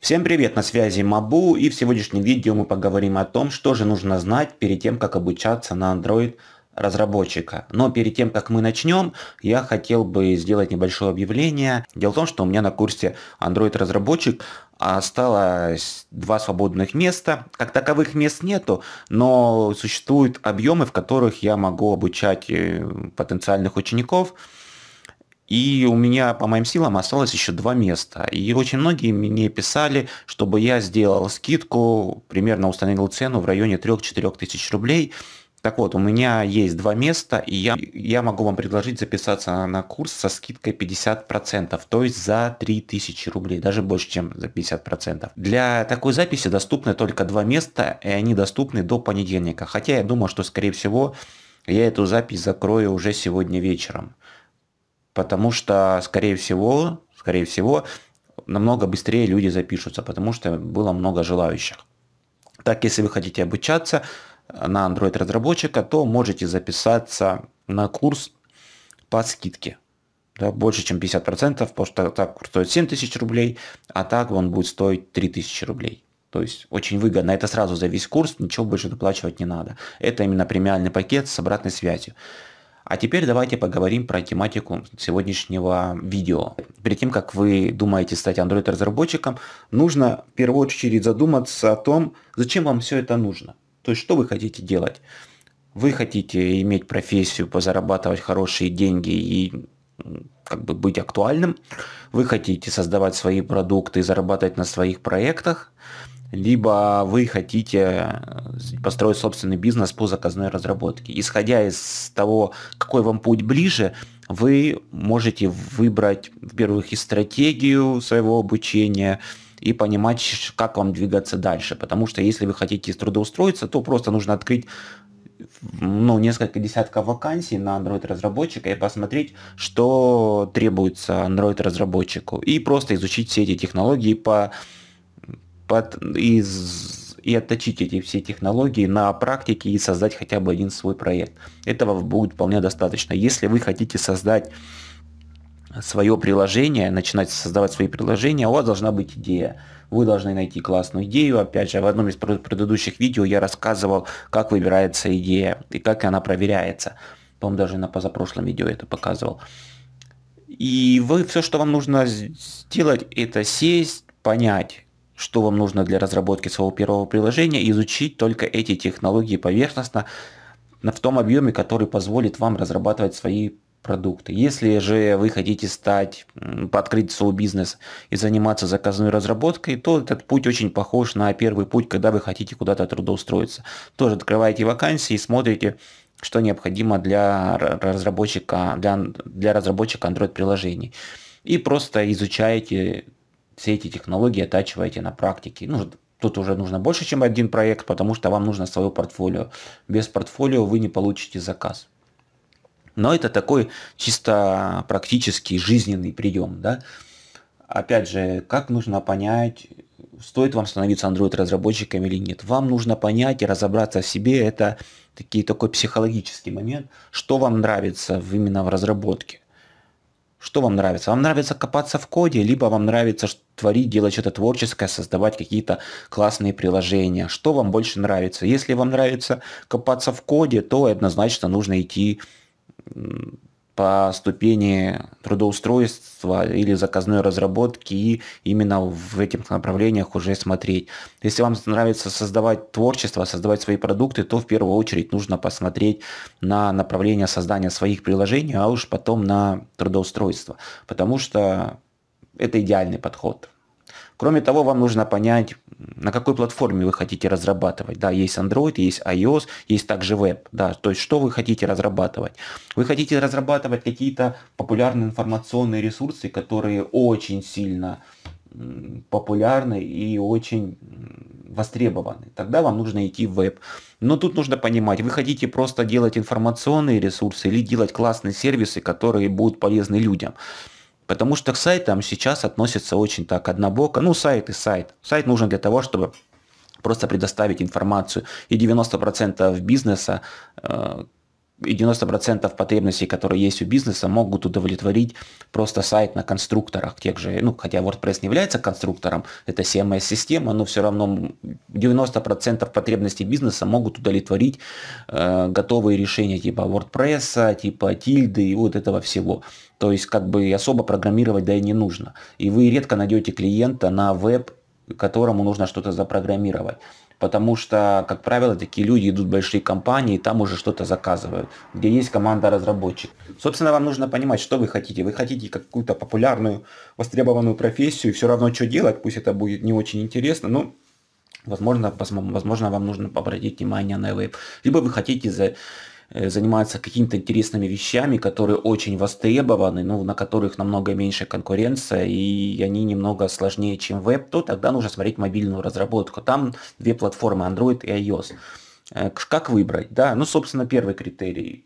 Всем привет, на связи Мабу и в сегодняшнем видео мы поговорим о том, что же нужно знать перед тем, как обучаться на Android разработчика. Но перед тем, как мы начнем, я хотел бы сделать небольшое объявление. Дело в том, что у меня на курсе Android разработчик а осталось два свободных места. Как таковых мест нету, но существуют объемы, в которых я могу обучать э, потенциальных учеников. И у меня, по моим силам, осталось еще два места. И очень многие мне писали, чтобы я сделал скидку, примерно установил цену в районе 3-4 тысяч рублей. Так вот, у меня есть два места, и я, я могу вам предложить записаться на курс со скидкой 50%, то есть за 3000 рублей, даже больше, чем за 50%. Для такой записи доступны только два места, и они доступны до понедельника. Хотя я думаю, что, скорее всего, я эту запись закрою уже сегодня вечером потому что, скорее всего, скорее всего, намного быстрее люди запишутся, потому что было много желающих. Так, если вы хотите обучаться на Android разработчика, то можете записаться на курс по скидке. Да, больше, чем 50%, потому что так стоит 7 тысяч рублей, а так он будет стоить 3 тысячи рублей. То есть очень выгодно. Это сразу за весь курс, ничего больше доплачивать не надо. Это именно премиальный пакет с обратной связью. А теперь давайте поговорим про тематику сегодняшнего видео. Перед тем, как вы думаете стать Android-разработчиком, нужно в первую очередь задуматься о том, зачем вам все это нужно. То есть, что вы хотите делать. Вы хотите иметь профессию, позарабатывать хорошие деньги и как бы быть актуальным, вы хотите создавать свои продукты и зарабатывать на своих проектах, либо вы хотите э, построить собственный бизнес по заказной разработке. Исходя из того, какой вам путь ближе, вы можете выбрать, во-первых, и стратегию своего обучения, и понимать, как вам двигаться дальше. Потому что если вы хотите трудоустроиться, то просто нужно открыть ну, несколько десятков вакансий на Android-разработчика и посмотреть, что требуется Android-разработчику. И просто изучить все эти технологии по, под, из, и отточить эти все технологии на практике и создать хотя бы один свой проект. Этого будет вполне достаточно. Если вы хотите создать свое приложение, начинать создавать свои приложения, у вас должна быть идея. Вы должны найти классную идею. Опять же, в одном из предыдущих видео я рассказывал, как выбирается идея и как она проверяется. По-моему, даже на позапрошлом видео это показывал. И вы все, что вам нужно сделать, это сесть, понять, что вам нужно для разработки своего первого приложения, изучить только эти технологии поверхностно в том объеме, который позволит вам разрабатывать свои продукты. Если же вы хотите стать, открыть свой бизнес и заниматься заказной разработкой, то этот путь очень похож на первый путь, когда вы хотите куда-то трудоустроиться. Тоже открываете вакансии и смотрите, что необходимо для разработчика, для, для разработчика Android-приложений. И просто изучаете все эти технологии, оттачиваете на практике. Ну, тут уже нужно больше, чем один проект, потому что вам нужно свое портфолио. Без портфолио вы не получите заказ. Но это такой чисто практический жизненный прием. Да? Опять же, как нужно понять, стоит вам становиться Android-разработчиком или нет. Вам нужно понять и разобраться в себе. Это такие, такой психологический момент, что вам нравится именно в разработке. Что вам нравится? Вам нравится копаться в коде, либо вам нравится творить, делать что-то творческое, создавать какие-то классные приложения. Что вам больше нравится? Если вам нравится копаться в коде, то однозначно нужно идти по ступени трудоустройства или заказной разработки и именно в этих направлениях уже смотреть. Если вам нравится создавать творчество, создавать свои продукты, то в первую очередь нужно посмотреть на направление создания своих приложений, а уж потом на трудоустройство, потому что это идеальный подход. Кроме того, вам нужно понять, на какой платформе вы хотите разрабатывать. Да, есть Android, есть iOS, есть также веб. Да, то есть что вы хотите разрабатывать. Вы хотите разрабатывать какие-то популярные информационные ресурсы, которые очень сильно популярны и очень востребованы. Тогда вам нужно идти в веб. Но тут нужно понимать, вы хотите просто делать информационные ресурсы или делать классные сервисы, которые будут полезны людям. Потому что к сайтам сейчас относятся очень так однобоко. Ну, сайт и сайт. Сайт нужен для того, чтобы просто предоставить информацию. И 90% бизнеса э, и 90% потребностей, которые есть у бизнеса, могут удовлетворить просто сайт на конструкторах тех же, ну, хотя WordPress не является конструктором, это CMS-система, но все равно 90% потребностей бизнеса могут удовлетворить э, готовые решения типа WordPress, типа тильды и вот этого всего. То есть, как бы особо программировать, да и не нужно. И вы редко найдете клиента на веб, которому нужно что-то запрограммировать потому что, как правило, такие люди идут в большие компании, и там уже что-то заказывают, где есть команда разработчиков. Собственно, вам нужно понимать, что вы хотите. Вы хотите какую-то популярную, востребованную профессию, и все равно, что делать, пусть это будет не очень интересно, но Возможно, возможно, вам нужно обратить внимание на веб. Либо вы хотите за, Э, занимается какими-то интересными вещами, которые очень востребованы, ну, на которых намного меньше конкуренция, и они немного сложнее, чем веб, то тогда нужно смотреть мобильную разработку. Там две платформы, Android и iOS. Э, как выбрать? Да, ну, собственно, первый критерий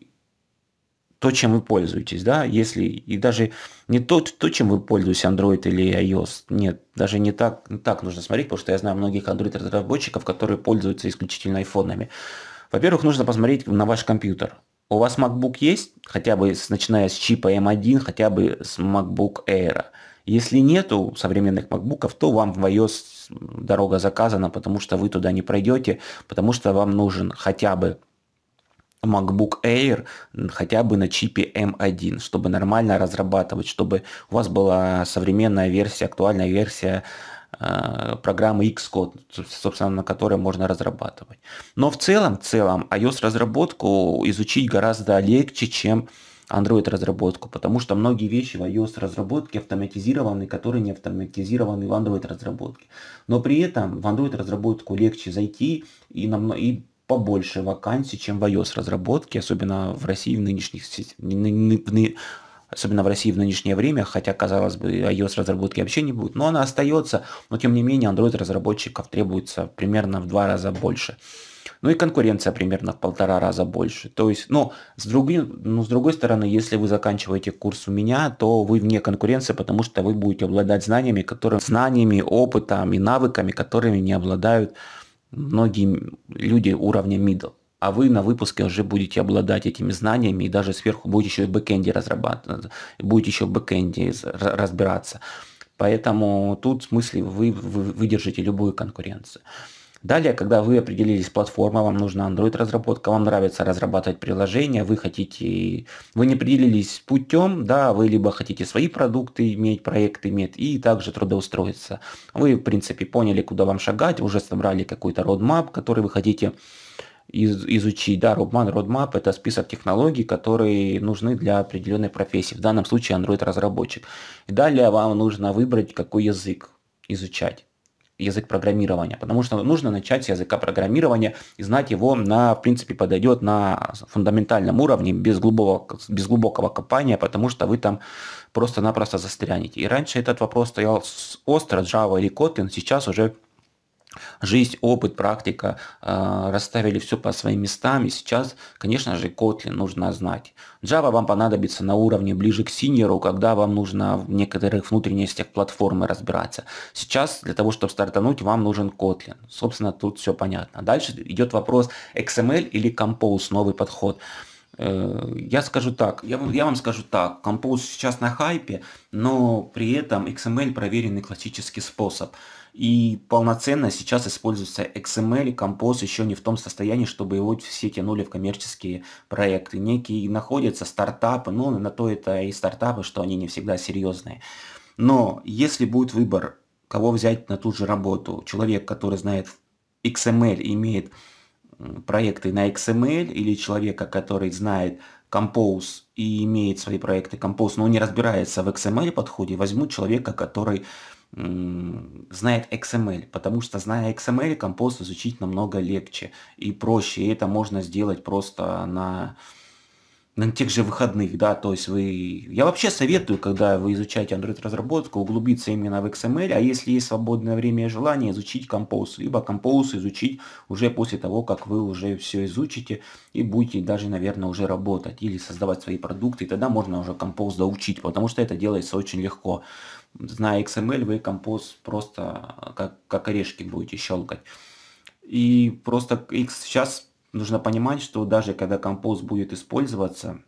то, чем вы пользуетесь, да, если, и даже не то, то чем вы пользуетесь, Android или iOS, нет, даже не так, не так нужно смотреть, потому что я знаю многих Android-разработчиков, которые пользуются исключительно айфонами. Во-первых, нужно посмотреть на ваш компьютер. У вас MacBook есть, хотя бы с, начиная с чипа M1, эм хотя бы с MacBook Air. Если нету современных MacBook, то вам в iOS дорога заказана, потому что вы туда не пройдете, потому что вам нужен хотя бы MacBook Air хотя бы на чипе M1, эм чтобы нормально разрабатывать, чтобы у вас была современная версия, актуальная версия Э, программы Xcode, собственно, на которой можно разрабатывать. Но в целом, в целом iOS-разработку изучить гораздо легче, чем Android-разработку, потому что многие вещи в iOS-разработке автоматизированы, которые не автоматизированы в Android-разработке. Но при этом в Android-разработку легче зайти и, намного и побольше вакансий, чем в iOS-разработке, особенно в России в нынешних, в особенно в России в нынешнее время, хотя, казалось бы, iOS-разработки вообще не будет, но она остается, но тем не менее Android-разработчиков требуется примерно в два раза больше. Ну и конкуренция примерно в полтора раза больше. То есть, ну с, другой, ну, с другой стороны, если вы заканчиваете курс у меня, то вы вне конкуренции, потому что вы будете обладать знаниями, которые, знаниями, опытом и навыками, которыми не обладают многие люди уровня middle а вы на выпуске уже будете обладать этими знаниями и даже сверху будете еще и в бэкенде разрабатывать, будете еще в бэкенде разбираться. Поэтому тут в смысле вы, вы выдержите любую конкуренцию. Далее, когда вы определились с платформой, вам нужна Android-разработка, вам нравится разрабатывать приложения вы хотите, вы не определились путем, да, вы либо хотите свои продукты иметь, проекты иметь и также трудоустроиться. Вы, в принципе, поняли, куда вам шагать, уже собрали какой-то родмап, который вы хотите из, изучить. Да, Rodman, Roadmap – это список технологий, которые нужны для определенной профессии, в данном случае Android-разработчик. И далее вам нужно выбрать, какой язык изучать язык программирования, потому что нужно начать с языка программирования и знать его на, в принципе, подойдет на фундаментальном уровне, без глубокого, без глубокого копания, потому что вы там просто-напросто застрянете. И раньше этот вопрос стоял остро, Java или Kotlin, сейчас уже жизнь, опыт, практика э, расставили все по своим местам. И сейчас, конечно же, Kotlin нужно знать. Java вам понадобится на уровне ближе к синеру, когда вам нужно в некоторых внутренностях платформы разбираться. Сейчас для того, чтобы стартануть, вам нужен Kotlin. Собственно, тут все понятно. Дальше идет вопрос XML или Compose, новый подход. Э, я скажу так, я, я вам скажу так, Compose сейчас на хайпе, но при этом XML проверенный классический способ. И полноценно сейчас используется XML, Compose еще не в том состоянии, чтобы его все тянули в коммерческие проекты. Некие находятся стартапы, но на то это и стартапы, что они не всегда серьезные. Но если будет выбор, кого взять на ту же работу, человек, который знает XML и имеет проекты на XML или человека, который знает Compose и имеет свои проекты Compose, но не разбирается в XML подходе, Возьму человека, который знает XML, потому что зная XML, Compose изучить намного легче и проще, и это можно сделать просто на на тех же выходных, да, то есть вы... Я вообще советую, когда вы изучаете Android-разработку, углубиться именно в XML, а если есть свободное время и желание, изучить Compose, либо Compose изучить уже после того, как вы уже все изучите и будете даже, наверное, уже работать или создавать свои продукты, и тогда можно уже Compose доучить, потому что это делается очень легко. Зная XML, вы Compose просто как, как орешки будете щелкать. И просто X сейчас нужно понимать, что даже когда композ будет использоваться,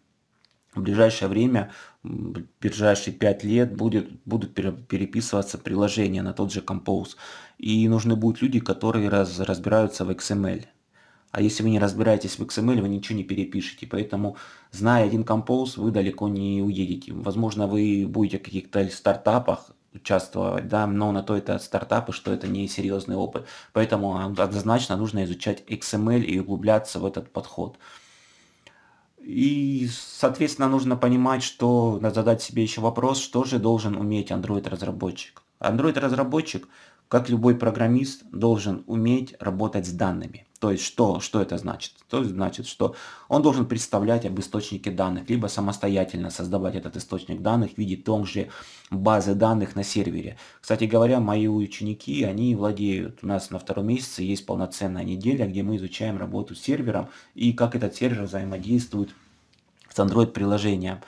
в ближайшее время, в ближайшие 5 лет будет, будут переписываться приложения на тот же Compose. И нужны будут люди, которые раз, разбираются в XML. А если вы не разбираетесь в XML, вы ничего не перепишете. Поэтому, зная один Compose, вы далеко не уедете. Возможно, вы будете в каких-то стартапах, участвовать, да, но на то это стартапы, что это не серьезный опыт. Поэтому однозначно нужно изучать XML и углубляться в этот подход. И, соответственно, нужно понимать, что, задать себе еще вопрос, что же должен уметь Android-разработчик. Android-разработчик как любой программист, должен уметь работать с данными. То есть что, что это значит? То есть значит, что он должен представлять об источнике данных, либо самостоятельно создавать этот источник данных в виде том же базы данных на сервере. Кстати говоря, мои ученики, они владеют, у нас на втором месяце есть полноценная неделя, где мы изучаем работу с сервером и как этот сервер взаимодействует с Android-приложением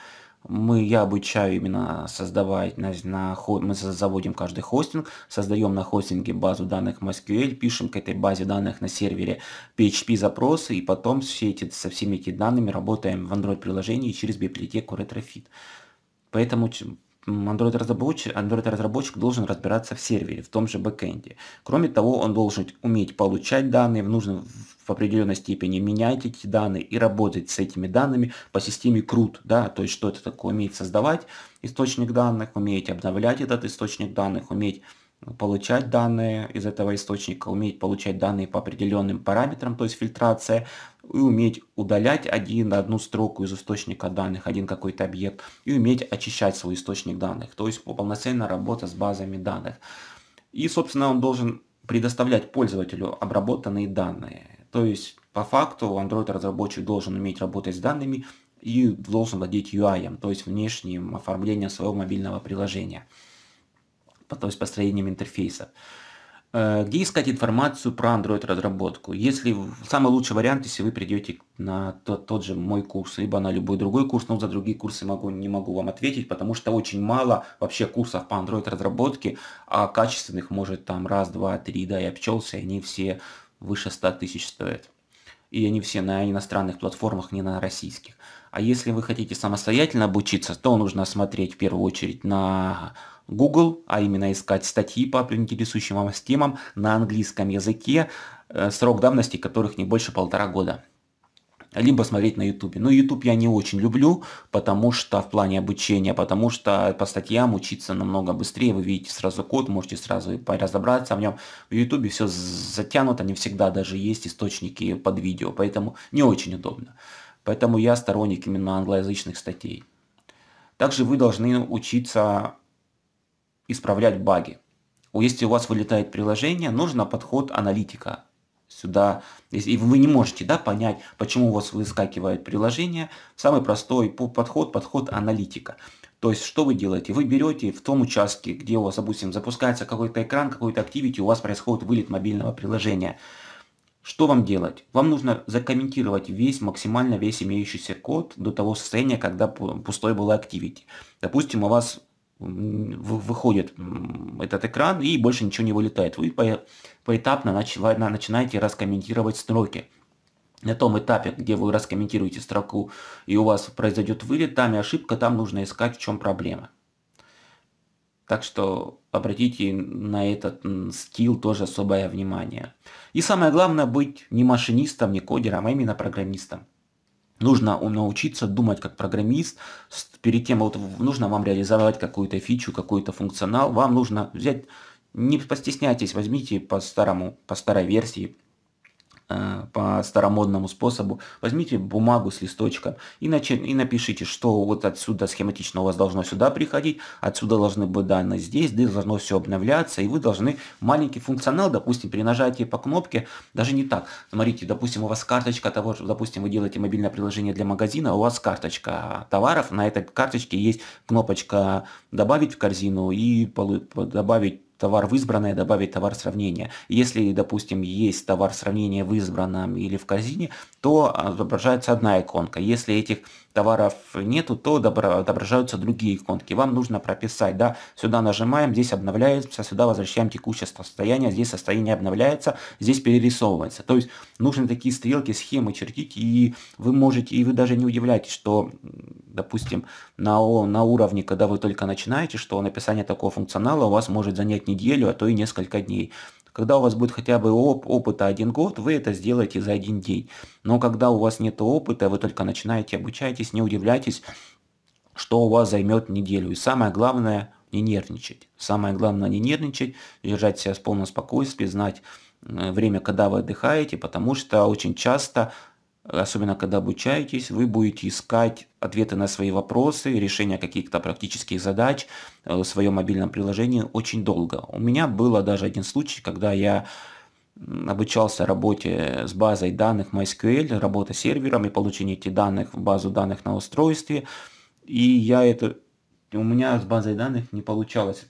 мы, я обучаю именно создавать, на, на, мы заводим каждый хостинг, создаем на хостинге базу данных MySQL, пишем к этой базе данных на сервере PHP запросы и потом все эти, со всеми этими данными работаем в Android-приложении через библиотеку RetroFit. Поэтому Android-разработчик, Android-разработчик должен разбираться в сервере, в том же бэкэнде. Кроме того, он должен уметь получать данные в нужном в определенной степени, менять эти данные и работать с этими данными по системе CRUD, да, то есть что это такое, уметь создавать источник данных, уметь обновлять этот источник данных, уметь получать данные из этого источника, уметь получать данные по определенным параметрам, то есть фильтрация, и уметь удалять один, одну строку из источника данных, один какой-то объект, и уметь очищать свой источник данных, то есть полноценная работа с базами данных. И, собственно, он должен предоставлять пользователю обработанные данные. То есть, по факту, Android-разработчик должен уметь работать с данными и должен владеть UI, то есть внешним оформлением своего мобильного приложения то есть построением интерфейса. Э, где искать информацию про Android-разработку? Если самый лучший вариант, если вы придете на тот, тот же мой курс, либо на любой другой курс, но за другие курсы могу, не могу вам ответить, потому что очень мало вообще курсов по Android-разработке, а качественных может там раз, два, три, да, я обчелся, и они все выше 100 тысяч стоят. И они все на иностранных платформах, не на российских. А если вы хотите самостоятельно обучиться, то нужно смотреть в первую очередь на Google, а именно искать статьи по интересующим вам темам на английском языке, э, срок давности которых не больше полтора года. Либо смотреть на YouTube. Но ну, YouTube я не очень люблю, потому что в плане обучения, потому что по статьям учиться намного быстрее. Вы видите сразу код, можете сразу разобраться в нем. В YouTube все затянуто, не всегда даже есть источники под видео, поэтому не очень удобно. Поэтому я сторонник именно англоязычных статей. Также вы должны учиться исправлять баги. Если у вас вылетает приложение, нужно подход аналитика. Сюда, если вы не можете да, понять, почему у вас выскакивает приложение, самый простой подход, подход аналитика. То есть, что вы делаете? Вы берете в том участке, где у вас, допустим, запускается какой-то экран, какой-то активити, у вас происходит вылет мобильного приложения. Что вам делать? Вам нужно закомментировать весь, максимально весь имеющийся код до того состояния, когда пустой был активити. Допустим, у вас выходит этот экран и больше ничего не вылетает. Вы поэтапно начинаете раскомментировать строки. На том этапе, где вы раскомментируете строку и у вас произойдет вылет, там и ошибка, там нужно искать, в чем проблема. Так что обратите на этот скилл тоже особое внимание. И самое главное быть не машинистом, не кодером, а именно программистом. Нужно научиться думать как программист, перед тем, вот, нужно вам реализовать какую-то фичу, какой-то функционал, вам нужно взять, не постесняйтесь, возьмите по старому, по старой версии, Э, по старомодному способу, возьмите бумагу с листочком и, начи, и напишите, что вот отсюда схематично у вас должно сюда приходить, отсюда должны быть данные здесь, здесь должно все обновляться, и вы должны маленький функционал, допустим, при нажатии по кнопке, даже не так, смотрите, допустим, у вас карточка того, допустим, вы делаете мобильное приложение для магазина, у вас карточка товаров, на этой карточке есть кнопочка «Добавить в корзину» и добавить товар в избранное, добавить товар сравнения. Если, допустим, есть товар сравнения в избранном или в корзине, то отображается а, одна иконка. Если этих товаров нету, то добро, отображаются другие иконки. Вам нужно прописать, да, сюда нажимаем, здесь обновляется, сюда возвращаем текущее состояние, здесь состояние обновляется, здесь перерисовывается. То есть нужны такие стрелки, схемы чертить, и вы можете, и вы даже не удивляетесь, что, допустим, на, на уровне, когда вы только начинаете, что написание такого функционала у вас может занять неделю, а то и несколько дней. Когда у вас будет хотя бы оп опыта один год, вы это сделаете за один день. Но когда у вас нет опыта, вы только начинаете обучаетесь. не удивляйтесь, что у вас займет неделю. И самое главное, не нервничать. Самое главное, не нервничать, держать себя в полном спокойствии, знать время, когда вы отдыхаете, потому что очень часто особенно когда обучаетесь, вы будете искать ответы на свои вопросы, решения каких-то практических задач э, в своем мобильном приложении очень долго. У меня было даже один случай, когда я обучался работе с базой данных MySQL, работа с сервером и получение этих данных в базу данных на устройстве. И я это... У меня с базой данных не получалось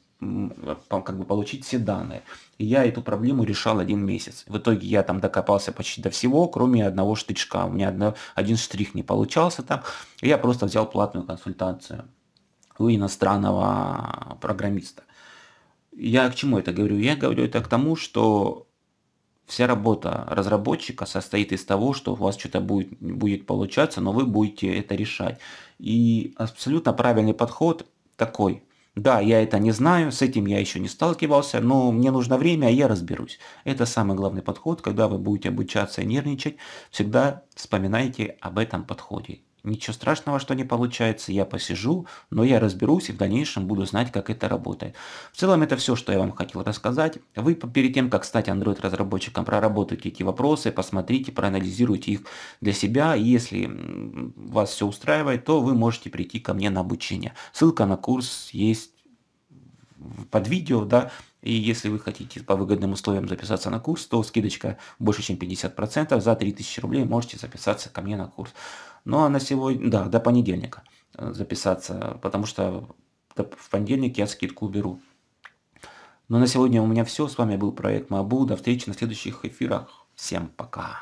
как бы получить все данные. И я эту проблему решал один месяц. В итоге я там докопался почти до всего, кроме одного штричка. У меня одно, один штрих не получался там. И я просто взял платную консультацию у иностранного программиста. Я к чему это говорю? Я говорю это к тому, что вся работа разработчика состоит из того, что у вас что-то будет, будет получаться, но вы будете это решать. И абсолютно правильный подход такой – да, я это не знаю, с этим я еще не сталкивался, но мне нужно время, а я разберусь. Это самый главный подход, когда вы будете обучаться нервничать, всегда вспоминайте об этом подходе. Ничего страшного, что не получается, я посижу, но я разберусь и в дальнейшем буду знать, как это работает. В целом это все, что я вам хотел рассказать. Вы перед тем, как стать Android-разработчиком, проработайте эти вопросы, посмотрите, проанализируйте их для себя. И если вас все устраивает, то вы можете прийти ко мне на обучение. Ссылка на курс есть под видео, да, и если вы хотите по выгодным условиям записаться на курс, то скидочка больше чем 50%, за 3000 рублей можете записаться ко мне на курс. Ну а на сегодня, да, до понедельника э, записаться, потому что в понедельник я скидку уберу. Но ну, на сегодня у меня все. С вами был проект Мабу. До встречи на следующих эфирах. Всем пока.